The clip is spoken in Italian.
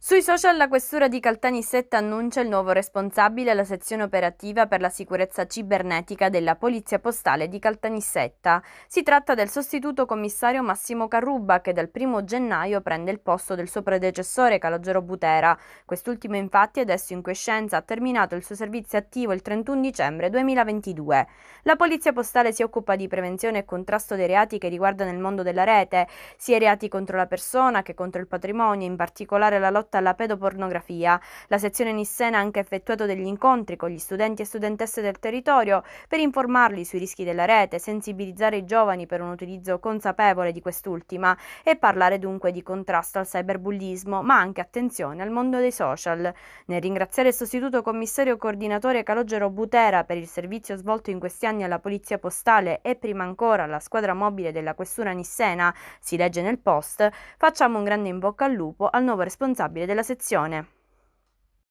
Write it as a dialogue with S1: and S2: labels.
S1: Sui social la questura di Caltanissetta annuncia il nuovo responsabile alla sezione operativa per la sicurezza cibernetica della Polizia Postale di Caltanissetta. Si tratta del sostituto commissario Massimo Carruba che dal 1 gennaio prende il posto del suo predecessore Calogero Butera. Quest'ultimo infatti adesso in quiescenza ha terminato il suo servizio attivo il 31 dicembre 2022. La Polizia Postale si occupa di prevenzione e contrasto dei reati che riguardano il mondo della rete, sia reati contro la persona che contro il patrimonio, in particolare la lotta alla pedopornografia. La sezione Nissena ha anche effettuato degli incontri con gli studenti e studentesse del territorio per informarli sui rischi della rete, sensibilizzare i giovani per un utilizzo consapevole di quest'ultima e parlare dunque di contrasto al cyberbullismo, ma anche attenzione al mondo dei social. Nel ringraziare il sostituto commissario coordinatore Calogero Butera per il servizio svolto in questi anni alla Polizia Postale e prima ancora alla squadra mobile della Questura Nissena, si legge nel post, facciamo un grande in bocca al lupo al nuovo responsabile della sezione